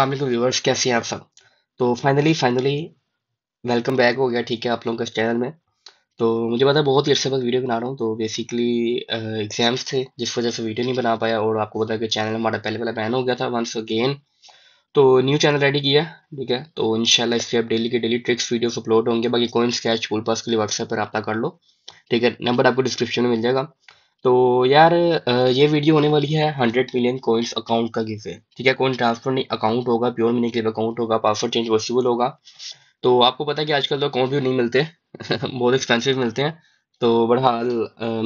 Aslam viewers तो कैसे हैं आप सब तो फाइनली फाइनली वेलकम बैक हो गया ठीक है आप लोगों का चैनल में तो मुझे पता है बहुत ही अर्से बस वीडियो बना रहा हूँ तो बेसिकली एग्ज़ाम्स थे जिस वजह से वीडियो नहीं बना पाया और आपको पता है कि चैनल हमारा पहले पहले बैन हो गया था वंस अगेन तो न्यू चैनल रेडी किया ठीक है तो इनशाला इस पर आप डेली के डेली ट्रिक्स वीडियोज अपलोड होंगे बाकी कोइन स्कैच फुल पास के लिए व्हाट्सएप पर आपका कर लो ठीक है नंबर आपको डिस्क्रिप्शन में मिल जाएगा तो यार ये वीडियो होने वाली है हंड्रेड मिलियन कोइंस अकाउंट का किसे ठीक है कौन ट्रांसफर नहीं अकाउंट होगा प्योर मनी के लिए अकाउंट होगा पासवर्ड चेंज पॉसिबल होगा तो आपको पता है कि आजकल तो अकाउंट भी नहीं मिलते बहुत एक्सपेंसिव मिलते हैं तो बहरहाल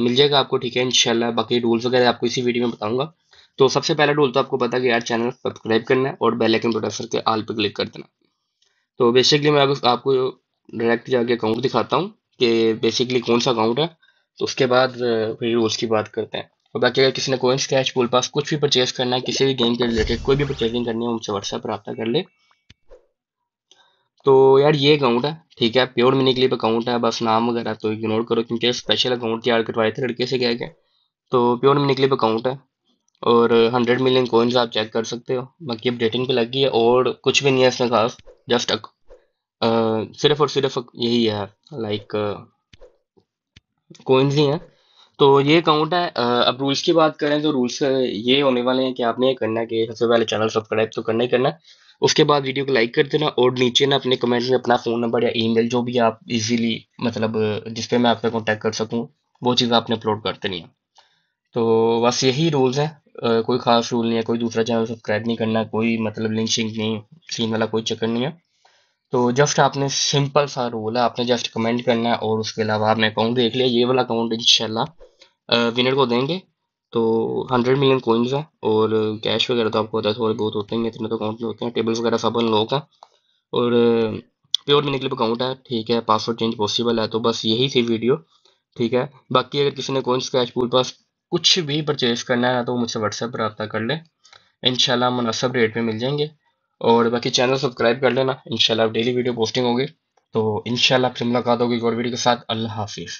मिल जाएगा आपको ठीक है इनशाला बाकी रूल्स वगैरह आपको इसी वीडियो में बताऊंगा तो सबसे पहला रूल तो आपको पता है कि यार चैनल सब्सक्राइब करना है और बेल आइकन पर प्रेस करके आल पर क्लिक कर देना तो बेसिकली मैं आपको डायरेक्ट जाके अकाउंट दिखाता हूँ कि बेसिकली कौन सा अकाउंट है तो उसके बाद फिर रूल्स की बात करते हैं और बाकी अगर किसी ने कोइन स्क्रैच पुल पास कुछ भी परचेज करना है किसी भी गेम के रिलेटेड कोई भी परचेजिंग करनी है उनसे व्हाट्सएप रब्ता कर ले तो यार ये अकाउंट है ठीक है प्योर मिनी क्लिप अकाउंट है बस नाम वगैरह तो इग्नोर करो क्योंकि स्पेशल अकाउंट तैयार करवाए थे लड़के से क्या क्या तो प्योर मिनी क्लिप अकाउंट है और हंड्रेड मिलियन कोइंस आप चेक कर सकते हो बाकी अपडेटिंग पे लग गई है और कुछ भी नहीं है इसमें खास जस्ट अक, आ, सिर्फ और सिर्फ यही है लाइक कोइंस ही हैं तो ये अकाउंट है अब रूल्स की बात करें तो रूल्स ये होने वाले हैं कि आपने ये करना है कि सबसे पहले चैनल सब्सक्राइब तो करना ही करना उसके बाद वीडियो को लाइक कर देना और नीचे ना अपने कमेंट में अपना फ़ोन नंबर या ईमेल जो भी आप इजीली मतलब जिस पे मैं आपका कॉन्टैक्ट कर सकूँ वो चीज़ आपने अपलोड कर देनी है तो बस यही रूल्स हैं कोई खास रूल नहीं है कोई दूसरा चैनल सब्सक्राइब नहीं करना कोई मतलब लिंक शिंक नहीं सीन वाला कोई चक्कर नहीं है तो जस्ट आपने सिंपल सा रोल है आपने जस्ट कमेंट करना है और उसके अलावा आपने अकाउंट देख लिया ये वाला अकाउंट इंशाल्लाह विनर को देंगे तो हंड्रेड मिलियन कोइंस है और कैश वगैरह तो आपको पता है थोड़े बहुत होते हैं इतने तो अकाउंट होते हैं टेबल्स वगैरह सब उन हैं और प्योर मिनी क्लिप अकाउंट है ठीक है पासवर्ड चेंज पॉसिबल है तो बस यही थी वीडियो ठीक है बाकी अगर किसी ने कोइंस कैश पूल पास कुछ भी परचेज करना है तो मुझसे व्हाट्सएप पर रब्ता कर ले इन मुनसब रेट पर मिल जाएंगे और बाकी चैनल सब्सक्राइब कर लेना इनशाला डेली वीडियो पोस्टिंग होगी तो इनशाला फिर मुलाकात होगी और वीडियो के साथ अल्लाह हाफिज़